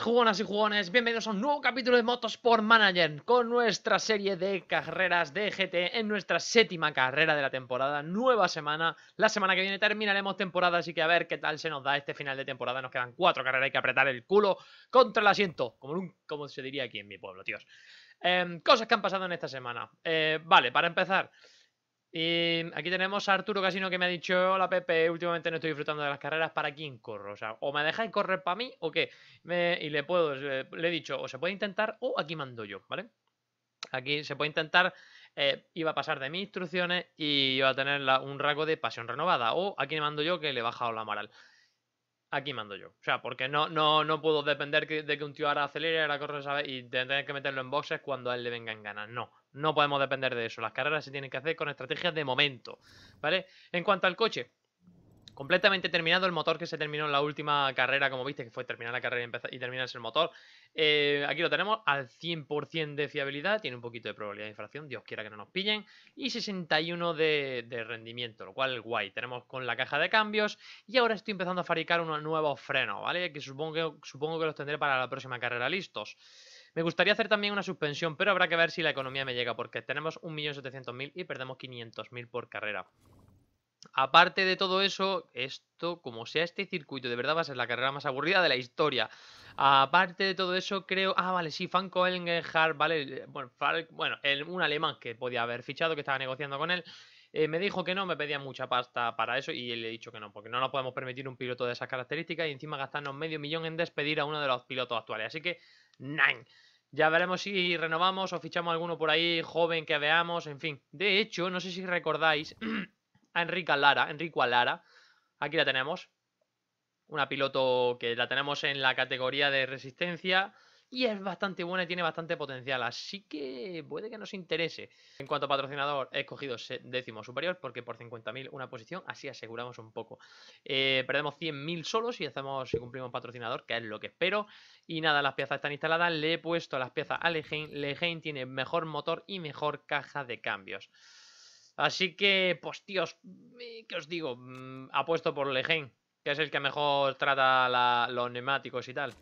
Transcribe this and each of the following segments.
jugonas y jugones, bienvenidos a un nuevo capítulo de motos por Manager con nuestra serie de carreras de GT en nuestra séptima carrera de la temporada, nueva semana, la semana que viene terminaremos temporada, así que a ver qué tal se nos da este final de temporada, nos quedan cuatro carreras, hay que apretar el culo contra el asiento, como, como se diría aquí en mi pueblo, tíos. Em, cosas que han pasado en esta semana, eh, vale, para empezar... Y aquí tenemos a Arturo Casino que me ha dicho, hola Pepe, últimamente no estoy disfrutando de las carreras, ¿para quién corro? O sea, o me dejáis correr para mí o qué. y le puedo, le, he dicho, o se puede intentar o aquí mando yo, ¿vale? Aquí se puede intentar, eh, iba a pasar de mis instrucciones y iba a tener un rasgo de pasión renovada. O aquí mando yo que le he bajado la moral. Aquí mando yo. O sea, porque no, no, no puedo depender de que un tío ahora acelere, ahora corre, Y tener que meterlo en boxes cuando a él le venga en ganas. No. No podemos depender de eso. Las carreras se tienen que hacer con estrategias de momento. ¿Vale? En cuanto al coche, completamente terminado el motor que se terminó en la última carrera, como viste, que fue terminar la carrera y, terminarse el motor. Eh, aquí lo tenemos al 100% de fiabilidad, tiene un poquito de probabilidad de infracción, Dios quiera que no nos pillen, y 61 de, de rendimiento, lo cual guay. Tenemos con la caja de cambios y ahora estoy empezando a fabricar unos nuevos frenos, ¿vale? Que supongo, que supongo que los tendré para la próxima carrera listos. Me gustaría hacer también una suspensión, pero habrá que ver si la economía me llega, porque tenemos 1.700.000 y perdemos 500.000 por carrera. Aparte de todo eso, esto, como sea este circuito, de verdad va a ser la carrera más aburrida de la historia. Aparte de todo eso, creo. Ah, vale, sí, Franco Engelhardt, vale. Eh, bueno, un alemán que podía haber fichado, que estaba negociando con él. Eh, me dijo que no, me pedía mucha pasta para eso y le he dicho que no, porque no nos podemos permitir un piloto de esas características y encima gastarnos medio millón en despedir a uno de los pilotos actuales. Así que, nine. Ya veremos si renovamos o fichamos alguno por ahí joven que veamos, en fin. De hecho, no sé si recordáis a Enrique Lara, Enrique Lara. Aquí la tenemos. Una piloto que la tenemos en la categoría de resistencia y es bastante buena y tiene bastante potencial, así que puede que nos interese. En cuanto a patrocinador, he escogido décimo superior porque por 50.000 una posición, así aseguramos un poco. Eh, perdemos 100.000 solos y hacemos si cumplimos patrocinador, que es lo que espero. Y nada, las piezas están instaladas, le he puesto las piezas a legend legend tiene mejor motor y mejor caja de cambios. Así que, pues tíos, eh, ¿qué os digo? Mm, apuesto por legend que es el que mejor trata los neumáticos y tal.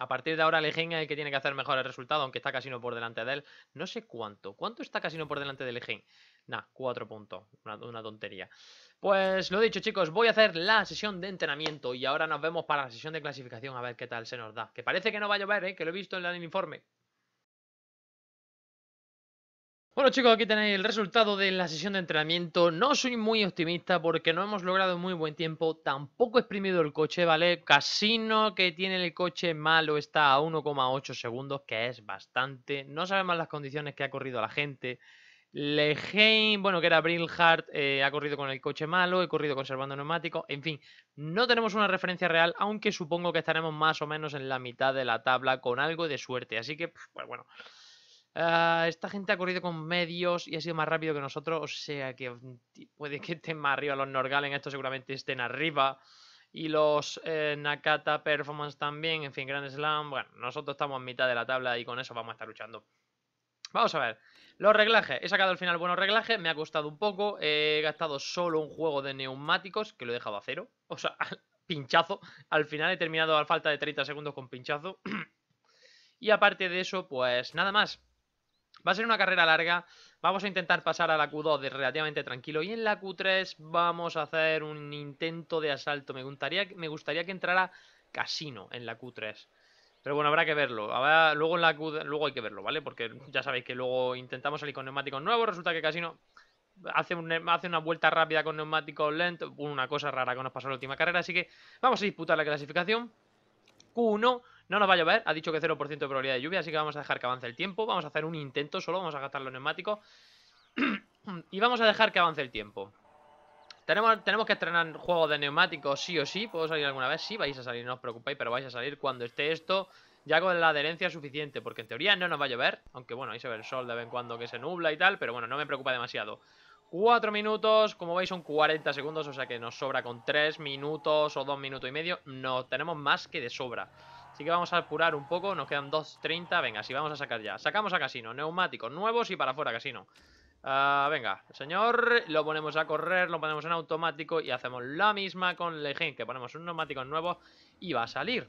A partir de ahora, Lejeña es el que tiene que hacer mejor el resultado. aunque está Casino por delante de él. No sé cuánto. ¿Cuánto está Casino por delante de Lejeña? Nah, cuatro puntos. Una, una, tontería. Pues lo dicho, chicos, voy a hacer la sesión de entrenamiento y ahora nos vemos para la sesión de clasificación a ver qué tal se nos da. Que parece que no va a llover, ¿eh? que lo he visto en el informe. Bueno chicos, aquí tenéis el resultado de la sesión de entrenamiento. No soy muy optimista porque no hemos logrado muy buen tiempo. Tampoco he exprimido el coche, ¿vale? Casino que tiene el coche malo está a 1,8 segundos, que es bastante. No sabemos las condiciones que ha corrido la gente. Lejein, bueno, que era Brillhart, eh, ha corrido con el coche malo, he corrido conservando neumáticos. En fin, no tenemos una referencia real, aunque supongo que estaremos más o menos en la mitad de la tabla con algo de suerte. Así que, pues bueno... Ah, esta gente ha corrido con medios y ha sido más rápido que nosotros, o sea que mm, puede que estén más arriba. Los Norgalen, estos seguramente estén arriba. Y los eh, Nakata Performance también, en fin, Grand Slam. Bueno, nosotros estamos en mitad de la tabla y con eso vamos a estar luchando. Vamos a ver. Los reglajes. He sacado al final buenos reglajes. Me ha costado un poco. He gastado solo un juego de neumáticos que lo he dejado a cero. O sea, pinchazo. Al final he terminado a falta de 30 segundos con pinchazo. y aparte de eso, pues nada más. Va a ser una carrera larga. Vamos a intentar pasar a la Q2 de relativamente tranquilo. Y en la Q3 vamos a hacer un intento de asalto. Me gustaría, me gustaría que entrara Casino en la Q3. Pero bueno, habrá que verlo. luego, en la Q, luego hay que verlo, ¿vale? Porque ya sabéis que luego intentamos salir con neumáticos nuevos. Resulta que Casino hace, hace una vuelta rápida con neumáticos lento. Una cosa rara que nos pasó en la última carrera. Así que vamos a disputar la clasificación. Q1 no nos va a llover, ha dicho que 0% de probabilidad de lluvia, así que vamos a dejar que avance el tiempo. Vamos a hacer un intento solo, vamos a gastar los neumáticos. y vamos a dejar que avance el tiempo. Tenemos, tenemos que estrenar juegos de neumáticos sí o sí. ¿Puedo salir alguna vez? Sí, vais a salir, no os preocupéis, pero vais a salir cuando esté esto ya con la adherencia suficiente. Porque en teoría no nos va a llover, aunque bueno, ahí se ve el sol de vez en cuando que se nubla y tal. Pero bueno, no me preocupa demasiado. 4 minutos, como veis son 40 segundos, o sea que nos sobra con 3 minutos o 2 minutos y medio. No tenemos más que de sobra. Así que vamos a apurar un poco, nos quedan 2.30. Venga, sí, vamos a sacar ya. Sacamos a casino, neumáticos nuevos y para afuera casino. Ah, venga, señor, lo ponemos a correr, lo ponemos en automático y hacemos la misma con legend que ponemos un neumático nuevo y va a salir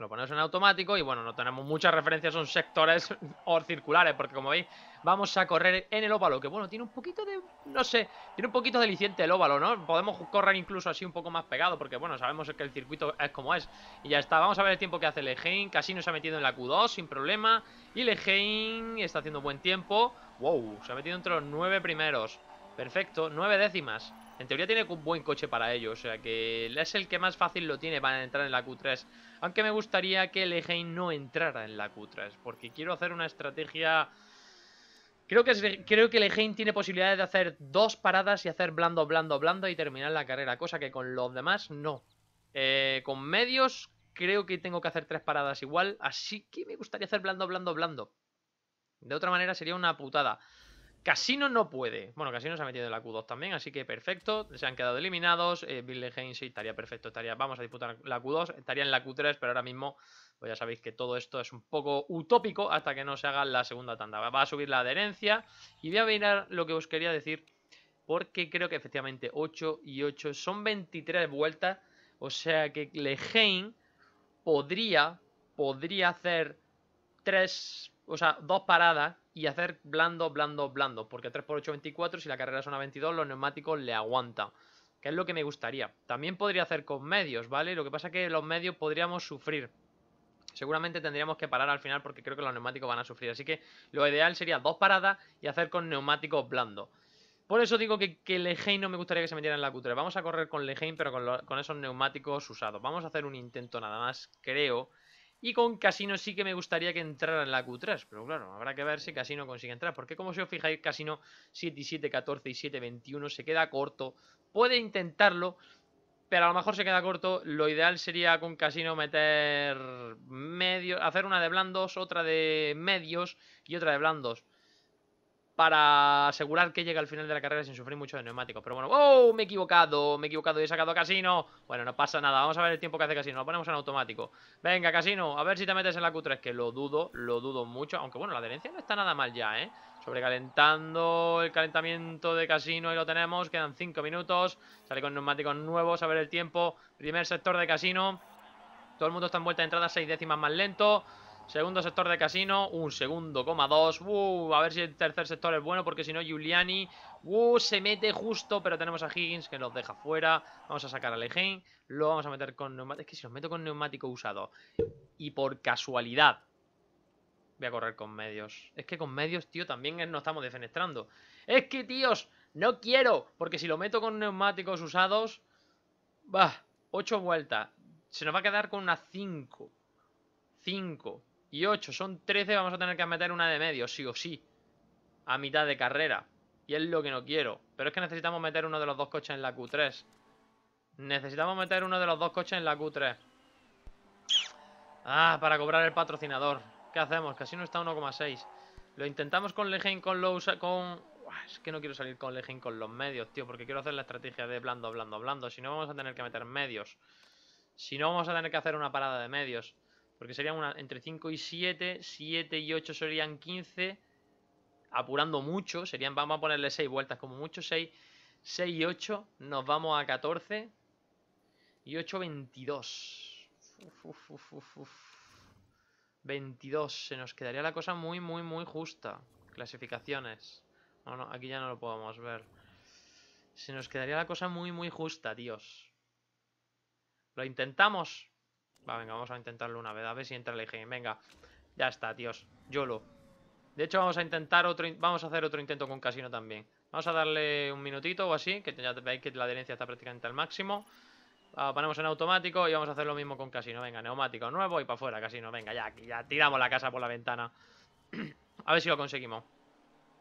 lo ponemos en automático y bueno, no tenemos muchas referencias, son sectores o circulares, porque como veis, vamos a correr en el óvalo, que bueno, tiene un poquito de, no sé, tiene un poquito de deliciente el óvalo, ¿no? Podemos correr incluso así un poco más pegado, porque bueno, sabemos que el circuito es como es. Y ya está, vamos a ver el tiempo que hace Lejein, casi nos ha metido en la Q2 sin problema, y Lejein está haciendo buen tiempo, wow, se ha metido entre los nueve primeros, perfecto, nueve décimas. En teoría tiene un buen coche para ello, o sea que es el que más fácil lo tiene para entrar en la Q3. Aunque me gustaría que Lejain no entrara en la Q3, porque quiero hacer una estrategia... Creo que, creo que tiene posibilidades de hacer dos paradas y hacer blando, blando, blando y terminar la carrera, cosa que con los demás no. Eh, con medios creo que tengo que hacer tres paradas igual, así que me gustaría hacer blando, blando, blando. De otra manera sería una putada. Casino no puede. Bueno, Casino se ha metido en la Q2 también, así que perfecto. Se han quedado eliminados. Eh, Bill Lehane, sí estaría perfecto. Estaría, vamos a disputar la Q2. Estaría en la Q3, pero ahora mismo, pues ya sabéis que todo esto es un poco utópico hasta que no se haga la segunda tanda. Va a subir la adherencia. Y voy a mirar lo que os quería decir. Porque creo que efectivamente 8 y 8 son 23 vueltas. O sea que Lehane podría, podría hacer tres, o sea, dos paradas y hacer blando, blando, blando, porque 3x8 24, si la carrera es a 22, los neumáticos le aguanta que es lo que me gustaría. También podría hacer con medios, ¿vale? Lo que pasa es que los medios podríamos sufrir. Seguramente tendríamos que parar al final porque creo que los neumáticos van a sufrir. Así que lo ideal sería dos paradas y hacer con neumáticos blando Por eso digo que, que Lejein no me gustaría que se metiera en la cutre Vamos a correr con Lejein, pero con, con esos neumáticos usados. Vamos a hacer un intento nada más, creo. Y con Casino sí que me gustaría que entrara en la Q3, pero claro, habrá que ver si Casino consigue entrar. Porque como si os fijáis, Casino 7 y 7, 14 y 7, 21 se queda corto. Puede intentarlo, pero a lo mejor se queda corto. Lo ideal sería con Casino meter hacer una de blandos, otra de medios y otra de blandos para asegurar que llega al final de la carrera sin sufrir mucho de neumáticos. Pero bueno, ¡oh! Me he equivocado, me he equivocado y he sacado Casino. Bueno, no pasa nada, vamos a ver el tiempo que hace Casino, lo ponemos en automático. Venga, Casino, a ver si te metes en la Q3, que lo dudo, lo dudo mucho. Aunque bueno, la adherencia no está nada mal ya, ¿eh? Sobrecalentando el calentamiento de Casino, y lo tenemos, quedan 5 minutos. Sale con neumáticos nuevos, a ver el tiempo. Primer sector de Casino. Todo el mundo está en vuelta de entrada, 6 décimas más lento. Segundo sector de casino, un segundo, coma dos. a ver si el tercer sector es bueno, porque si no, Giuliani se mete justo, pero tenemos a Higgins que nos deja fuera. Vamos a sacar a Lejein. Lo vamos a meter con neumáticos. Es que si lo meto con neumático usado y por casualidad voy a correr con medios. Es que con medios, tío, también nos estamos defenestrando. Es que, tíos, no quiero, porque si lo meto con neumáticos usados, va, ocho vueltas. Se nos va a quedar con una cinco. Cinco y 8 son 13, vamos a tener que meter una de medio, sí o sí. A mitad de carrera. Y es lo que no quiero. Pero es que necesitamos meter uno de los dos coches en la Q3. Necesitamos meter uno de los dos coches en la Q3. Ah, para cobrar el patrocinador. ¿Qué hacemos? Casi no está 1,6. Lo intentamos con Legend, con los... Con... es que no quiero salir con Legend con los medios, tío. Porque quiero hacer la estrategia de blando, blando, blando. Si no, vamos a tener que meter medios. Si no, vamos a tener que hacer una parada de medios. Porque serían una, entre 5 y 7, 7 y 8 serían 15, apurando mucho, serían, vamos a ponerle 6 vueltas como mucho, 6, y 8, nos vamos a 14 y 8, 22. 22, se nos quedaría la cosa muy, muy, muy justa. Clasificaciones. No, no, aquí ya no lo podemos ver. Se nos quedaría la cosa muy, muy justa, Dios. Lo intentamos, venga, vamos a intentarlo una vez. A ver si entra la IGN. Venga, ya está, tíos. YOLO. De hecho, vamos a intentar otro... Vamos a hacer otro intento con casino también. Vamos a darle un minutito o así, que ya veis que la adherencia está prácticamente al máximo. Ah, ponemos en automático y vamos a hacer lo mismo con casino. Venga, neumático nuevo y para afuera, casino. Venga, ya, ya tiramos la casa por la ventana. a ver si lo conseguimos.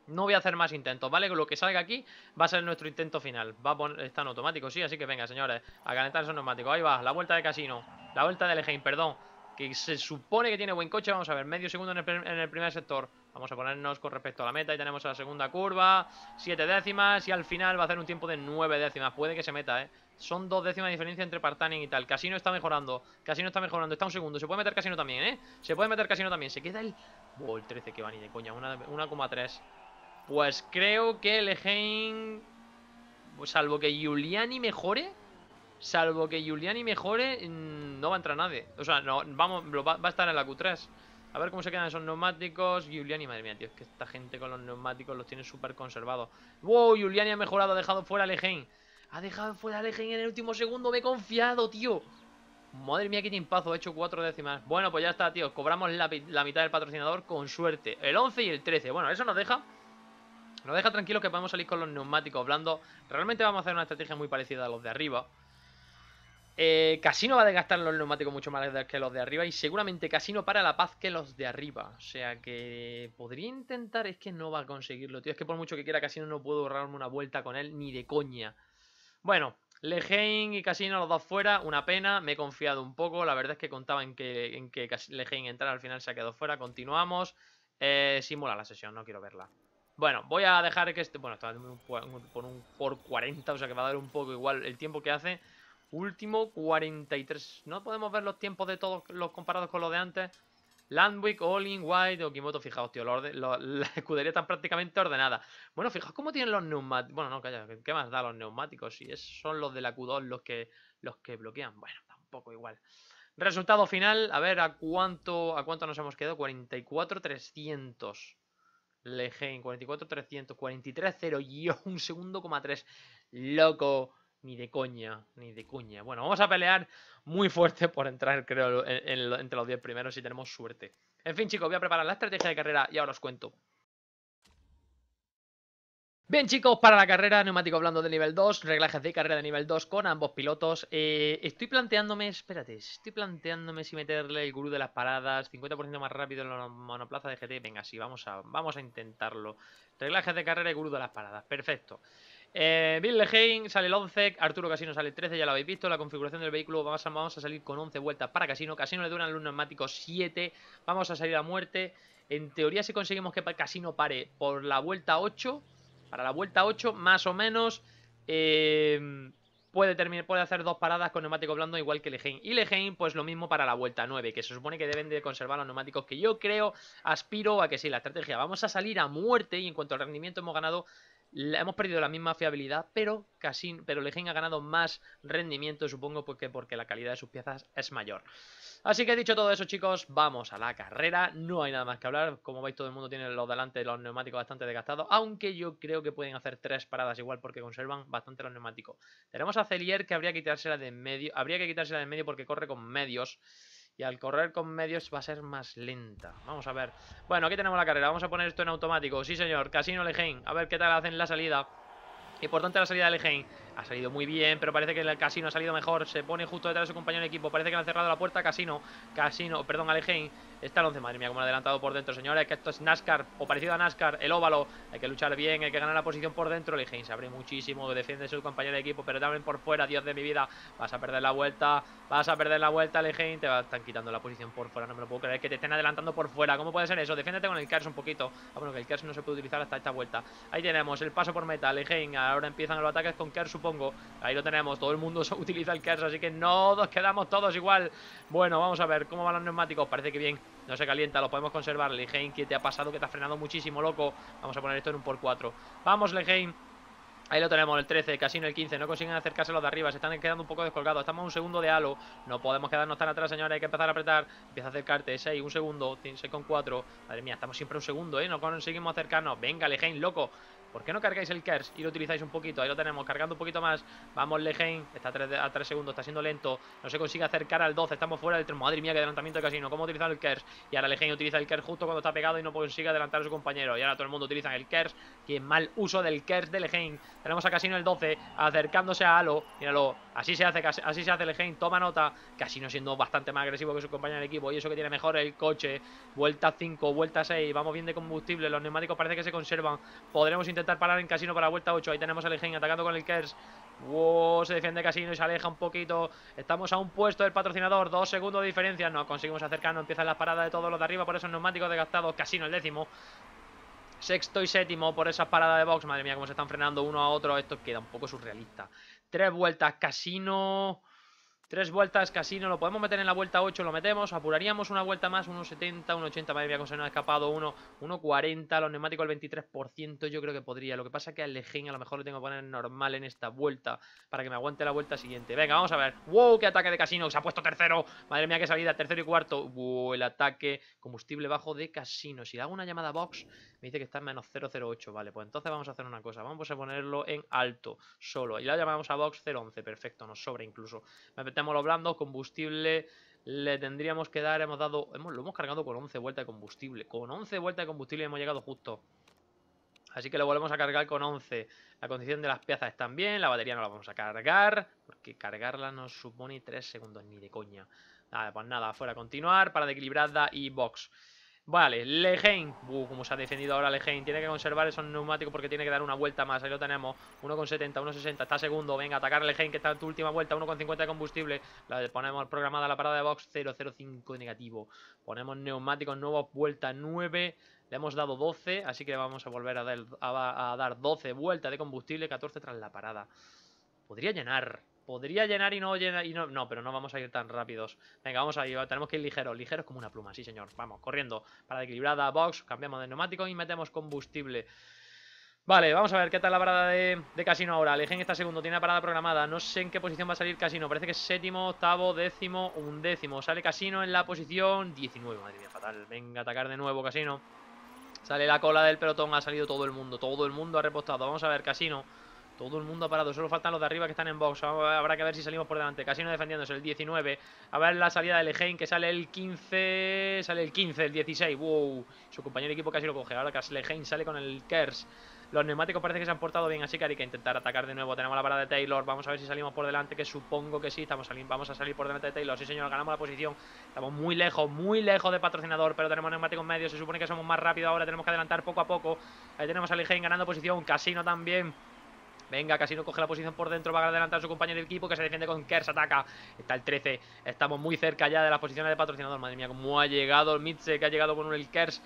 No voy a hacer más intentos, ¿vale? Lo que salga aquí va a ser nuestro intento final. Va a poner, está en automático, sí, así que venga, señores, a calentar esos neumáticos. Ahí va, la vuelta de casino. La vuelta de Lejain, perdón. Que se supone que tiene buen coche. Vamos a ver, medio segundo en el, primer sector. Vamos a ponernos con respecto a la meta y tenemos a la segunda curva. Siete décimas y al final va a hacer un tiempo de nueve décimas. Puede que se meta, ¿eh? Son dos décimas de diferencia entre Partanin y tal. Casino está mejorando. Casino está mejorando. Está un segundo. Se puede meter Casino también, ¿eh? Se puede meter Casino también. Se queda el... Oh, el 13 que va ni de coña. 1,3. Pues creo que el Salvo que Giuliani mejore salvo que Giuliani mejore, mm, no va a entrar nadie. O sea, no, vamos, va, a estar en la Q3. A ver cómo se quedan esos neumáticos. Giuliani, madre mía, tío, es que esta gente con los neumáticos los tiene súper conservados. ¡Wow! Giuliani ha mejorado, ha dejado fuera a Lejein. Ha dejado fuera a en el último segundo, me he confiado, tío. Madre mía, qué timpazo, ha hecho cuatro décimas. Bueno, pues ya está, tío, cobramos la, mitad del patrocinador con suerte. El 11 y el 13. Bueno, eso nos deja... Nos deja tranquilos que podemos salir con los neumáticos blandos. Realmente vamos a hacer una estrategia muy parecida a los de arriba. Eh, Casino va a desgastar los neumáticos mucho más que los de arriba y seguramente Casino para la paz que los de arriba. O sea que podría intentar, es que no va a conseguirlo, tío. Es que por mucho que quiera Casino no puedo ahorrarme una vuelta con él ni de coña. Bueno, Lejein y Casino los dos fuera, una pena, me he confiado un poco. La verdad es que contaba en que, en que entrara, al final se ha quedado fuera. Continuamos. Eh, simula la sesión, no quiero verla. Bueno, voy a dejar que este... Bueno, está por, un, por 40, o sea que va a dar un poco igual el tiempo que hace... Último, 43. No podemos ver los tiempos de todos los comparados con los de antes. Landwick, in White, Okimoto, fijaos, tío, La escudería está prácticamente ordenada Bueno, fijaos cómo tienen los neumáticos. Bueno, no, calla, ¿qué más da los neumáticos? Si es, son los de la Q2 los que, los que bloquean. Bueno, tampoco igual. Resultado final, a ver a cuánto, a cuánto nos hemos quedado. 44-300. 44.300, 44 43-0 y un segundo, coma 3. Loco. Ni de coña, ni de cuña. Bueno, vamos a pelear muy fuerte por entrar, creo, entre los 10 primeros si tenemos suerte. En fin, chicos, voy a preparar la estrategia de carrera y ahora os cuento. Bien chicos, para la carrera, neumático blando de nivel 2, reglajes de carrera de nivel 2 con ambos pilotos. Eh, estoy planteándome, espérate, estoy planteándome si meterle el gurú de las paradas, 50% más rápido en la monoplaza de GT. Venga, sí, vamos a, vamos a intentarlo. Reglajes de carrera y gurú de las paradas, perfecto. Eh, Bill Lehane sale el 11, Arturo Casino sale el 13, ya lo habéis visto. La configuración del vehículo vamos a, salir con 11 vueltas para Casino. Casino le duran los neumático 7, vamos a salir a muerte. En teoría si conseguimos que Casino pare por la vuelta 8, para la vuelta 8 más o menos... Eh, puede, terminar, puede hacer dos paradas con neumático blando igual que Lehane Y Lehane pues lo mismo para la vuelta 9, que se supone que deben de conservar los neumáticos que yo creo, aspiro a que sí, la estrategia. Vamos a salir a muerte y en cuanto al rendimiento hemos ganado hemos perdido la misma fiabilidad, pero casi pero ha ganado más rendimiento, supongo, porque, porque la calidad de sus piezas es mayor. Así que dicho todo eso, chicos, vamos a la carrera. No hay nada más que hablar. Como veis, todo el mundo tiene los delante los neumáticos bastante desgastados, aunque yo creo que pueden hacer tres paradas igual porque conservan bastante los neumáticos. Tenemos a Celier que habría que quitársela de medio, habría que quitársela de medio porque corre con medios. Y al correr con medios va a ser más lenta. Vamos a ver. Bueno, aquí tenemos la carrera. Vamos a poner esto en automático. Sí, señor. Casino Lejein. A ver qué tal hacen la salida. Y por Importante la salida de Ha salido muy bien, pero parece que el Casino ha salido mejor. Se pone justo detrás de su compañero de equipo. Parece que le han cerrado la puerta Casino. Casino, perdón, a Está el 11, madre mía, como ha adelantado por dentro, señores. Que esto es NASCAR o parecido a NASCAR, el óvalo. Hay que luchar bien, hay que ganar la posición por dentro. Lejein, se abre muchísimo, defiende su compañero de equipo, pero también por fuera, Dios de mi vida. Vas a perder la vuelta, vas a perder la vuelta, Lejein, Te están quitando la posición por fuera, no me lo puedo creer. Que te estén adelantando por fuera, ¿cómo puede ser eso? Defiéndete con el Kers un poquito. Ah, bueno, que el Kers no se puede utilizar hasta esta vuelta. Ahí tenemos el paso por meta, Lejein, Ahora empiezan los ataques con Kers, supongo. Ahí lo tenemos, todo el mundo utiliza el Kers, así que no nos quedamos todos igual. Bueno, vamos a ver cómo van los neumáticos. Parece que bien no se calienta, lo podemos conservar. Leheim, ¿qué te ha pasado, que te ha frenado muchísimo, loco. Vamos a poner esto en un por 4 Vamos, Leheim. Ahí lo tenemos, el 13, Casino el 15, no consiguen acercarse los de arriba, se están quedando un poco descolgados, estamos a un segundo de halo, no podemos quedarnos tan atrás, señora. hay que empezar a apretar, empieza a acercarte, 6, un segundo, 6 con 4, madre mía, estamos siempre un segundo, ¿eh? No conseguimos acercarnos, venga, Leheim, loco, ¿Por qué no cargáis el Kers y lo utilizáis un poquito? Ahí lo tenemos, cargando un poquito más. Vamos, Legein, Está a 3, segundos, está siendo lento. No se consigue acercar al 12. Estamos fuera del tren. Madre mía, qué adelantamiento de casino. ¿Cómo utilizar el Kers? Y ahora Legein utiliza el Kers justo cuando está pegado y no consigue adelantar a su compañero. Y ahora todo el mundo utiliza el Kers. Quien mal uso del Kers de Legein Tenemos a Casino el 12 acercándose a Halo. Míralo. Así se hace, así se hace Toma nota. Casino siendo bastante más agresivo que su compañero del equipo. Y eso que tiene mejor el coche. Vuelta 5, vuelta 6. Vamos bien de combustible. Los neumáticos parece que se conservan. Podremos intentar estar parar en Casino para la vuelta 8. Ahí tenemos el Ingenio atacando con el Kers. Wow, se defiende Casino y se aleja un poquito. Estamos a un puesto del patrocinador. Dos segundos de diferencia. No conseguimos acercarnos. Empiezan las paradas de todos los de arriba por esos neumáticos desgastados. Casino el décimo. Sexto y séptimo por esas paradas de box. Madre mía, cómo se están frenando uno a otro. Esto queda un poco surrealista. Tres vueltas. Casino. Tres vueltas, casino, lo podemos meter en la vuelta 8, lo metemos, apuraríamos una vuelta más, 1.70, 1.80, madre mía, cómo se nos ha escapado uno, 1.40, los neumáticos al 23%, yo creo que podría, lo que pasa es que al Lejín a lo mejor lo tengo que poner normal en esta vuelta, para que me aguante la vuelta siguiente, venga, vamos a ver, wow, qué ataque de casino, se ha puesto tercero, madre mía, qué salida, tercero y cuarto, el ataque, combustible bajo de casino, si le hago una llamada box, me dice que está en menos 0.08, vale, pues entonces vamos a hacer una cosa, vamos a ponerlo en alto, solo, y la llamamos a box 0.11, perfecto, nos sobra incluso, Estamos hablando, combustible le tendríamos que dar, hemos dado, hemos, lo hemos cargado con 11 vueltas de combustible. Con 11 vueltas de combustible hemos llegado justo. Así que lo volvemos a cargar con 11. La condición de las piezas están bien, la batería no la vamos a cargar, porque cargarla nos supone 3 segundos, ni de coña. Nada, pues nada, fuera, continuar, para de equilibrada y box. Vale, Lehein, Uh, como se ha defendido ahora Lehein, Tiene que conservar esos neumáticos porque tiene que dar una vuelta más. Ahí lo tenemos. 1,70, 1,60. Está segundo. Venga, atacar a que está en tu última vuelta. 1,50 de combustible. La ponemos programada la parada de box 005 negativo. Ponemos neumáticos nuevos, vuelta 9. Le hemos dado 12, así que vamos a volver a dar, a dar 12 vueltas de combustible, 14 tras la parada. Podría llenar. Podría llenar y no llenar y no... No, pero no vamos a ir tan rápidos. Venga, vamos a ir. Tenemos que ir ligeros. Ligeros como una pluma, sí señor. Vamos, corriendo. Para equilibrada box, cambiamos de neumático y metemos combustible. Vale, vamos a ver qué tal la parada de, Casino ahora. en esta segundo, tiene la parada programada. No sé en qué posición va a salir Casino. Parece que es séptimo, octavo, décimo, undécimo. Sale Casino en la posición 19. Madre mía, fatal. Venga, atacar de nuevo Casino. Sale la cola del pelotón, ha salido todo el mundo. Todo el mundo ha repostado. Vamos a ver, Casino. Todo el mundo parado, solo faltan los de arriba que están en box. Habrá que ver si salimos por delante. Casino defendiéndose, el 19. A ver la salida de Lehein. que sale el 15. Sale el 15, el 16. Wow. Su compañero de equipo casi lo coge. Ahora que Lehein sale con el Kers. Los neumáticos parece que se han portado bien, así que hay que intentar atacar de nuevo. Tenemos la parada de Taylor, vamos a ver si salimos por delante, que supongo que sí, estamos vamos a salir por delante de Taylor. Sí, señor, ganamos la posición. Estamos muy lejos, muy lejos de patrocinador, pero tenemos neumáticos medios, se supone que somos más rápidos ahora, tenemos que adelantar poco a poco. Ahí tenemos a Lehein ganando posición, Casino también. Venga, casi no coge la posición por dentro, va a adelantar a su compañero de equipo que se defiende con Kers, ataca. Está el 13, estamos muy cerca ya de las posiciones de patrocinador. Madre mía, cómo ha llegado el Mitze, que ha llegado con un el Kers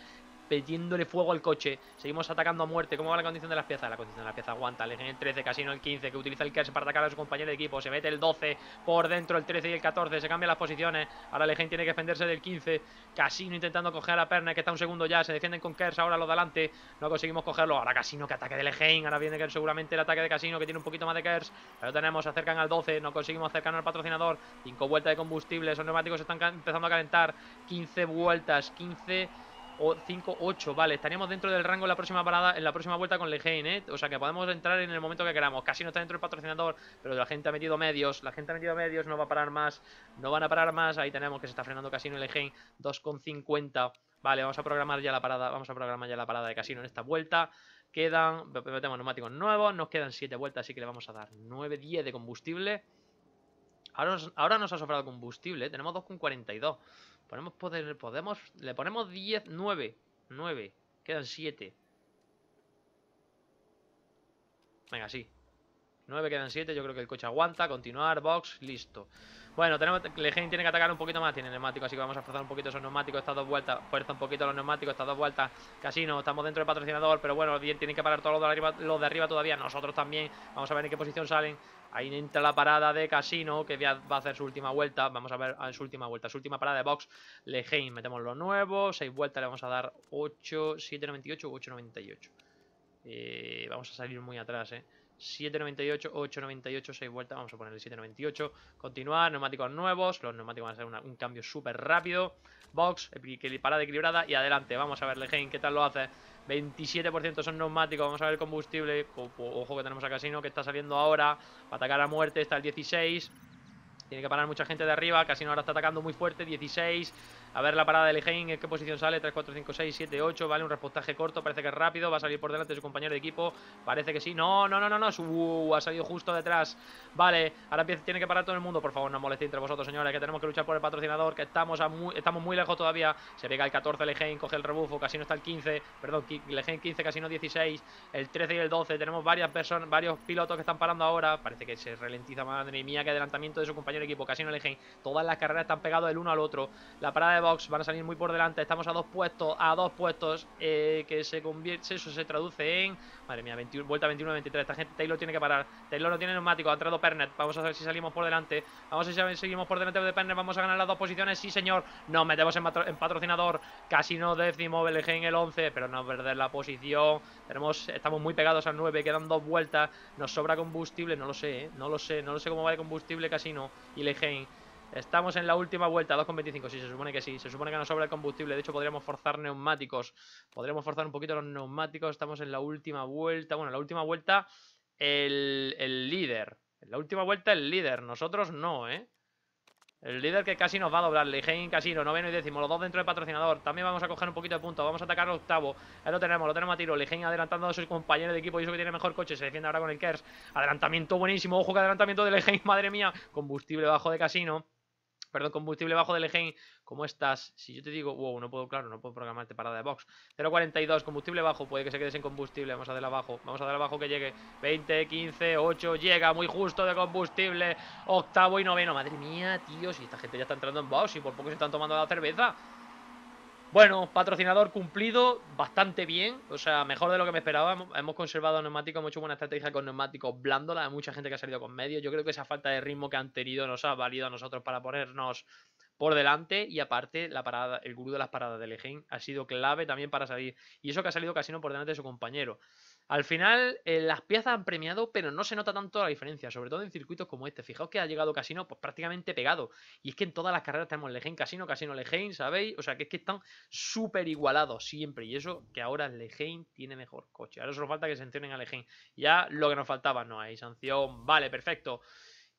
Pidiéndole fuego al coche. Seguimos atacando a muerte. ¿Cómo va la condición de las piezas? La condición de las piezas aguanta. Le el 13, Casino el 15, que utiliza el Kers para atacar a su compañero de equipo. Se mete el 12 por dentro, el 13 y el 14. Se cambian las posiciones. Ahora Legend tiene que defenderse del 15. Casino intentando coger a la perna, que está un segundo ya. Se defienden con Kers ahora lo delante. No conseguimos cogerlo. Ahora Casino que ataque de Legend. Ahora viene Kers seguramente el ataque de Casino, que tiene un poquito más de Kers. Pero tenemos, acercan al 12. No conseguimos acercarnos al patrocinador. 5 vueltas de combustible. Esos neumáticos están empezando a calentar. 15 vueltas, 15 o 5, 8. Vale, estaríamos dentro del rango en la próxima parada, en la próxima vuelta con Lejein, ¿eh? O sea que podemos entrar en el momento que queramos. Casi no está dentro del patrocinador, pero la gente ha metido medios. La gente ha metido medios, no va a parar más. No van a parar más. Ahí tenemos que se está frenando Casino y Lejein. 2,50. Vale, vamos a programar ya la parada. Vamos a programar ya la parada de Casino en esta vuelta. Quedan. Metemos neumáticos nuevos. Nos quedan 7 vueltas, así que le vamos a dar 9, 10 de combustible. Ahora nos, ha sobrado combustible, ¿eh? tenemos 2,42 poder, podemos, le ponemos 10, 9, 9, quedan 7. Venga, sí. 9 quedan 7, yo creo que el coche aguanta, continuar, box, listo. Bueno, tenemos, gente tiene que atacar un poquito más, tiene neumático, así que vamos a forzar un poquito esos neumáticos, estas dos vueltas, fuerza un poquito los neumáticos, estas dos vueltas, casi no, estamos dentro del patrocinador, pero bueno, bien, tienen que parar todos los los de arriba todavía, nosotros también, vamos a ver en qué posición salen, Ahí entra la parada de Casino, que va a hacer su última vuelta. Vamos a ver a su última vuelta, su última parada de box. le metemos lo nuevo. seis vueltas, le vamos a dar 8, 7.98, 8.98. Eh, vamos a salir muy atrás, ¿eh? 7.98, 8.98, 6 vueltas. Vamos a ponerle 7.98. Continuar, neumáticos nuevos. Los neumáticos van a hacer un cambio súper rápido. Box, parada equilibrada y adelante. Vamos a ver, Lejein, ¿qué tal lo hace? 27% son neumáticos, vamos a ver combustible, ojo que tenemos a Casino que está saliendo ahora, para atacar a muerte está el 16, tiene que parar mucha gente de arriba, Casino ahora está atacando muy fuerte, 16, a ver la parada de Legein, en qué posición sale, 3, 4, 5, 6, 7, 8, vale, un reportaje corto, parece que es rápido, va a salir por delante de su compañero de equipo, parece que sí, no, no, no, no, no, uh, ha salido justo detrás, vale, ahora tiene que parar todo el mundo, por favor, no molestéis entre vosotros, señores, que tenemos que luchar por el patrocinador, que estamos, muy, estamos muy lejos todavía, se pega el 14 Legein, coge el rebufo, casi no está el 15, perdón, Legein 15, no 16, el 13 y el 12, tenemos varias personas, varios pilotos que están parando ahora, parece que se ralentiza, madre mía, que adelantamiento de su compañero de equipo, Casino Legein, todas las carreras están pegadas el uno al otro, la parada de van a salir muy por delante. Estamos a dos puestos, a dos puestos eh, que se convierte, eso se traduce en... Madre mía, vuelta 21-23. Esta gente, Taylor tiene que parar. Taylor no tiene neumático, ha entrado Pernet. Vamos a ver si salimos por delante. Vamos a ver si seguimos por delante de Pernet. Vamos a ganar las dos posiciones. Sí, señor. Nos metemos en, patrocinador. Casino décimo, Belgen el 11, pero no perder la posición. Tenemos, estamos muy pegados al 9, quedan dos vueltas. Nos sobra combustible, no lo sé, ¿eh? no lo sé, no lo sé cómo va el combustible Casino y Legen. Estamos en la última vuelta, 2,25. Sí, se supone que sí. Se supone que nos sobra el combustible. De hecho, podríamos forzar neumáticos. Podríamos forzar un poquito los neumáticos. Estamos en la última vuelta. Bueno, en la última vuelta, el, líder. En la última vuelta, el líder. Nosotros no, ¿eh? El líder que casi nos va a doblar, casi Casino, noveno y décimo, los dos dentro del patrocinador. También vamos a coger un poquito de punto, vamos a atacar al octavo. Ahí lo tenemos, lo tenemos a tiro. Lejein adelantando a sus compañeros de equipo y eso que tiene mejor coche. Se defiende ahora con el Kers. Adelantamiento buenísimo, ojo que adelantamiento de Lejein, madre mía. Combustible bajo de Casino perdón, combustible bajo del eje ¿Cómo estás? si yo te digo, wow, no puedo, claro, no puedo programarte parada de box. 0.42, combustible bajo, puede que se quede sin combustible, vamos a darle abajo, vamos a darle abajo que llegue. 20, 15, 8, llega, muy justo de combustible, octavo y noveno. Madre mía, tío, si esta gente ya está entrando en box y por poco se están tomando la cerveza. Bueno, patrocinador cumplido, bastante bien, o sea, mejor de lo que me esperaba. Hemos, conservado neumáticos, hemos hecho buena estrategia con neumáticos blandos, hay mucha gente que ha salido con medio, Yo creo que esa falta de ritmo que han tenido nos ha valido a nosotros para ponernos por delante y aparte la parada, el gurú de las paradas de Lejín ha sido clave también para salir. Y eso que ha salido casi no por delante de su compañero. Al final, eh, las piezas han premiado, pero no se nota tanto la diferencia, sobre todo en circuitos como este. Fijaos que ha llegado Casino pues, prácticamente pegado. Y es que en todas las carreras tenemos legend Casino, Casino legend ¿sabéis? O sea, que es que están súper igualados siempre. Y eso que ahora legend tiene mejor coche. Ahora solo falta que sancionen a legend Ya lo que nos faltaba, no hay sanción. Vale, perfecto.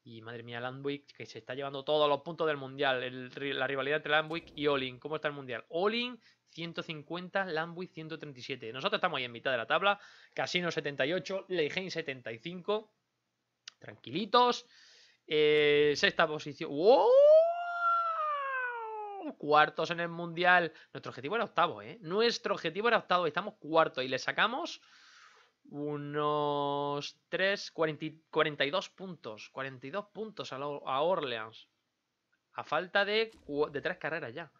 Y madre mía, Landwick, que se está llevando todos los puntos del mundial. la rivalidad entre Landwick y Olin. ¿Cómo está el mundial? Olin 150, Lambuy 137. Nosotros estamos ahí en mitad de la tabla, Casino 78, Leijen 75. Tranquilitos. Eh, sexta posición. Cuartos en el Mundial. Nuestro objetivo era octavo, ¿eh? Nuestro objetivo era octavo. Estamos cuarto y le sacamos unos 3, 42 puntos. 42 puntos a, Orleans. A falta de, de tres carreras ya.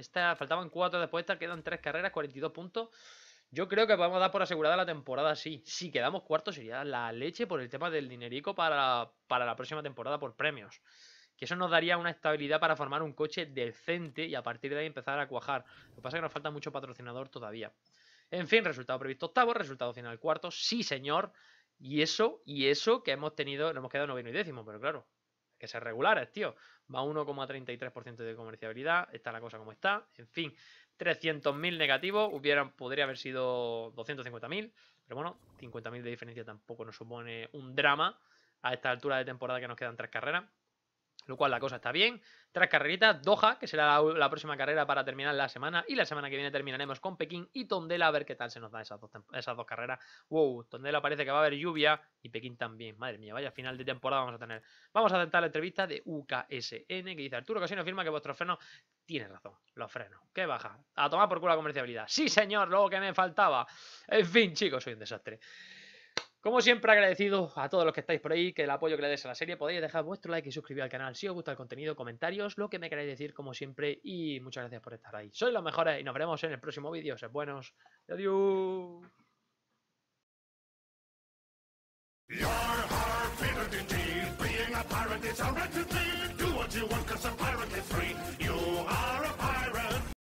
Esta, faltaban cuatro después, esta quedan tres carreras, 42 puntos. Yo creo que podemos dar por asegurada la temporada, sí. Si quedamos cuarto sería la leche por el tema del dinerico para, para la próxima temporada por premios. Que eso nos daría una estabilidad para formar un coche decente y a partir de ahí empezar a cuajar. Lo que pasa es que nos falta mucho patrocinador todavía. En fin, resultado previsto octavo, resultado final cuarto. Sí, señor. Y eso, y eso que hemos tenido, nos hemos quedado noveno y décimo, pero claro, que ser regulares, tío. Va 1,33% de comerciabilidad, está la cosa como está. En fin, 300.000 negativos, hubieran, podría haber sido 250.000, pero bueno, 50.000 de diferencia tampoco nos supone un drama a esta altura de temporada que nos quedan tres carreras lo cual la cosa está bien. Tres carreritas, Doha, que será la, próxima carrera para terminar la semana, y la semana que viene terminaremos con Pekín y Tondela, a ver qué tal se nos dan esas dos, esas dos carreras. Wow, Tondela parece que va a haber lluvia y Pekín también. Madre mía, vaya final de temporada vamos a tener. Vamos a aceptar la entrevista de UKSN, que dice Arturo Casino afirma que vuestro freno tiene razón, los frenos. Qué baja. A tomar por culo la comerciabilidad. Sí, señor, lo que me faltaba. En fin, chicos, soy un desastre. Como siempre, agradecido a todos los que estáis por ahí, que el apoyo que le des a la serie. Podéis dejar vuestro like y suscribir al canal si os gusta el contenido, comentarios, lo que me queráis decir, como siempre. Y muchas gracias por estar ahí. Sois los mejores y nos veremos en el próximo vídeo. Sed buenos. Adiós.